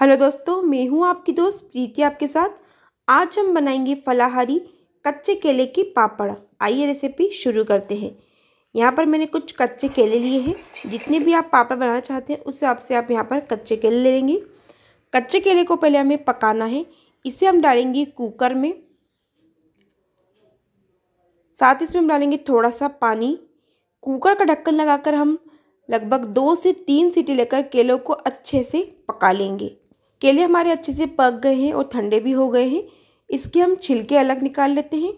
hello दोस्तों मैं हूँ आपकी दोस्त प्रीति आपके साथ आज हम बनाएंगे फलाहारी कच्चे केले की पापड़ आइए रेसिपी शुरू करते हैं यहाँ पर मैंने कुछ कच्चे केले लिए हैं जितने भी आप पापड़ बनाना चाहते हैं उस हिसाब से आप यहाँ पर कच्चे केले ले लेंगे कच्चे केले को पहले हमें पकाना है इसे हम डालेंगे कुकर में साथ इसमें हम डालेंगे थोड़ा सा पानी कुकर का ढक्कन लगाकर हम लगभग दो से तीन सीटी लेकर केलों को अच्छे से पका लेंगे केले हमारे अच्छे से पक गए हैं और ठंडे भी हो गए हैं इसके हम छिलके अलग निकाल लेते हैं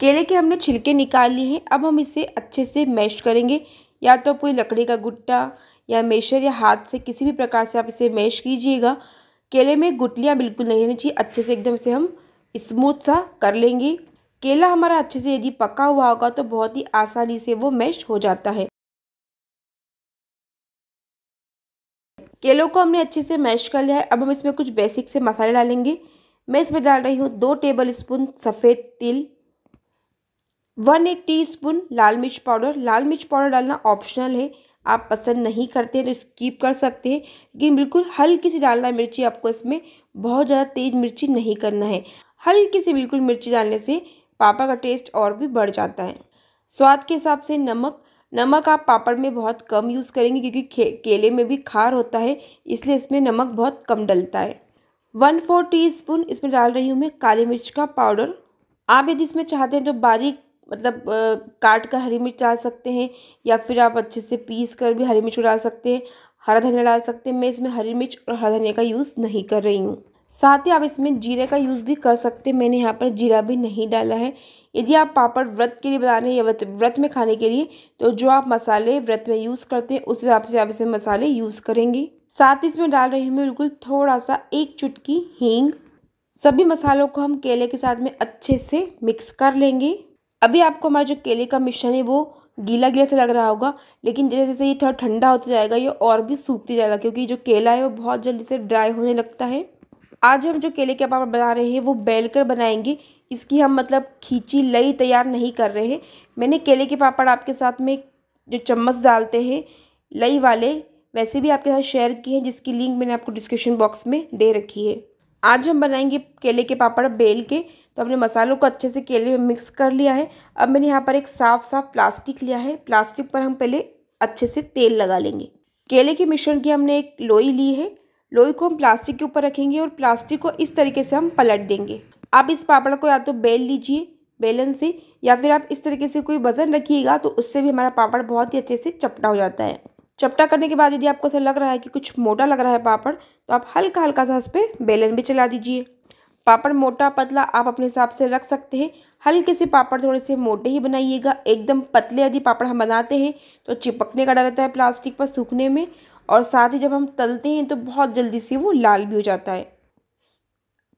केले के हमने छिलके निकाल लिए हैं अब हम इसे अच्छे से मैश करेंगे या तो कोई लकड़ी का गुट्टा या मेशर या हाथ से किसी भी प्रकार से आप इसे मैश कीजिएगा केले में गुटलियाँ बिल्कुल नहीं रहनी चाहिए अच्छे से एकदम से हम स्मूथ सा कर लेंगे केला हमारा अच्छे से यदि पका हुआ होगा तो बहुत ही आसानी से वो मैश हो जाता है केलों को हमने अच्छे से मैश कर लिया है अब हम इसमें कुछ बेसिक से मसाले डालेंगे मैं इसमें डाल रही हूँ दो टेबल स्पून सफ़ेद तिल वन एट टी स्पून लाल मिर्च पाउडर लाल मिर्च पाउडर डालना ऑप्शनल है आप पसंद नहीं करते हैं तो स्कीप कर सकते हैं लेकिन बिल्कुल हल्की सी डालना है मिर्ची आपको इसमें बहुत ज़्यादा तेज़ मिर्ची नहीं करना है हल्की सी बिल्कुल मिर्ची डालने से पापा का टेस्ट और भी बढ़ जाता है स्वाद के हिसाब से नमक नमक आप पापड़ में बहुत कम यूज़ करेंगे क्योंकि केले में भी खार होता है इसलिए इसमें नमक बहुत कम डलता है वन फोर टी स्पून इसमें डाल रही हूँ मैं काली मिर्च का पाउडर आप यदि इसमें चाहते हैं तो बारीक मतलब काट का हरी मिर्च डाल सकते हैं या फिर आप अच्छे से पीस कर भी हरी मिर्च डाल सकते हैं हरा धनिया डाल सकते हैं मैं इसमें हरी मिर्च और हरा धनिया का यूज़ नहीं कर रही हूँ साथ ही आप इसमें जीरे का यूज़ भी कर सकते हैं मैंने यहाँ पर जीरा भी नहीं डाला है यदि आप पापड़ व्रत के लिए बना रहे हैं या व्रत में खाने के लिए तो जो आप मसाले व्रत में यूज़ करते हैं उस हिसाब से आप इसमें मसाले यूज़ करेंगे साथ ही इसमें डाल रही हूँ मैं बिल्कुल थोड़ा सा एक चुटकी हींग सभी मसालों को हम केले के साथ में अच्छे से मिक्स कर लेंगे अभी आपको हमारा जो केले का मिश्रण है वो गीला गीला से लग रहा होगा लेकिन जैसे जैसे ये थोड़ा ठंडा होता जाएगा ये और भी सूखते जाएगा क्योंकि जो केला है वो बहुत जल्दी से ड्राई होने लगता है आज हम जो केले के पापड़ बना रहे हैं वो बेल कर बनाएंगे इसकी हम मतलब खींची लई तैयार नहीं कर रहे हैं मैंने केले के पापड़ आपके साथ में जो चम्मच डालते हैं लई वाले वैसे भी आपके साथ शेयर किए हैं जिसकी लिंक मैंने आपको डिस्क्रिप्शन बॉक्स में दे रखी है आज हम बनाएंगे केले के पापड़ बेल के तो हमने मसालों को अच्छे से केले में मिक्स कर लिया है अब मैंने यहाँ पर एक साफ साफ प्लास्टिक लिया है प्लास्टिक पर हम पहले अच्छे से तेल लगा लेंगे केले के मिश्रण की हमने एक लोई ली है लोई को हम प्लास्टिक के ऊपर रखेंगे और प्लास्टिक को इस तरीके से हम पलट देंगे आप इस पापड़ को या तो बेल लीजिए बेलन से या फिर आप इस तरीके से कोई वज़न रखिएगा तो उससे भी हमारा पापड़ बहुत ही अच्छे से चपटा हो जाता है चपटा करने के बाद यदि आपको ऐसा लग रहा है कि कुछ मोटा लग रहा है पापड़ तो आप हल्का हल्का सा उस पर बेलन भी चला दीजिए पापड़ मोटा पतला आप अपने हिसाब से रख सकते हैं हल्के से पापड़ थोड़े से मोटे ही बनाइएगा एकदम पतले यदि पापड़ हम बनाते हैं तो चिपकने का डर रहता है प्लास्टिक पर सूखने में और साथ ही जब हम तलते हैं तो बहुत जल्दी से वो लाल भी हो जाता है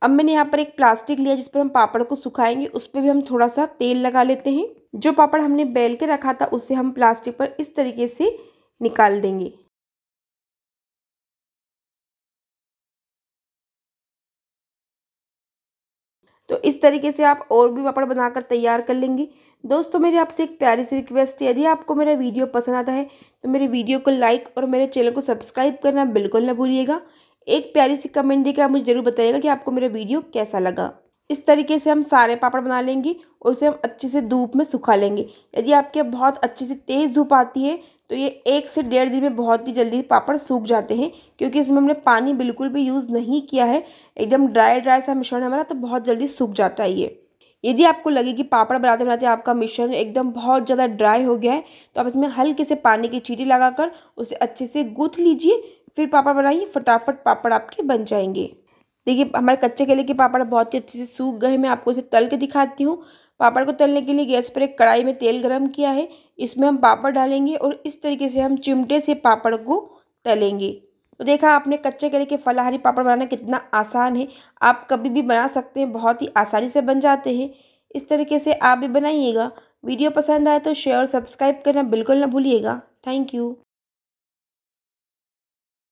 अब मैंने यहाँ पर एक प्लास्टिक लिया जिस पर हम पापड़ को सुखाएंगे उस पर भी हम थोड़ा सा तेल लगा लेते हैं जो पापड़ हमने बेल के रखा था उसे हम प्लास्टिक पर इस तरीके से निकाल देंगे तो इस तरीके से आप और भी पापड़ बनाकर तैयार कर लेंगी दोस्तों मेरी आपसे एक प्यारी सी रिक्वेस्ट है यदि आपको मेरा वीडियो पसंद आता है तो मेरे वीडियो को लाइक और मेरे चैनल को सब्सक्राइब करना बिल्कुल ना भूलिएगा एक प्यारी सी कमेंट देकर आप मुझे ज़रूर बताइएगा कि आपको मेरा वीडियो कैसा लगा इस तरीके से हम सारे पापड़ बना लेंगे और उसे हम अच्छे से धूप में सुखा लेंगे यदि आपके बहुत अच्छे से तेज़ धूप आती है तो ये एक से डेढ़ दिन में बहुत ही जल्दी पापड़ सूख जाते हैं क्योंकि इसमें हमने पानी बिल्कुल भी यूज़ नहीं किया है एकदम ड्राई ड्राई सा मिश्रण हमारा तो बहुत जल्दी सूख जाता है ये यदि आपको लगे कि पापड़ बनाते बनाते आपका मिश्रण एकदम बहुत ज़्यादा ड्राई हो गया है तो आप इसमें हल्के से पानी की चीटी लगाकर उसे अच्छे से गूँथ लीजिए फिर पापड़ बनाइए फटाफट पापड़ आपके बन जाएंगे देखिए हमारे कच्चे केले के पापड़ बहुत ही अच्छे से सूख गए मैं आपको इसे तल के दिखाती हूँ पापड़ को तलने के लिए गैस पर एक कढ़ाई में तेल गर्म किया है इसमें हम पापड़ डालेंगे और इस तरीके से हम चिमटे से पापड़ को तलेंगे तो देखा आपने कच्चे केले के फलाहारी पापड़ बनाना कितना आसान है आप कभी भी बना सकते हैं बहुत ही आसानी से बन जाते हैं इस तरीके से आप भी बनाइएगा वीडियो पसंद आए तो शेयर और सब्सक्राइब करना बिल्कुल ना भूलिएगा थैंक यू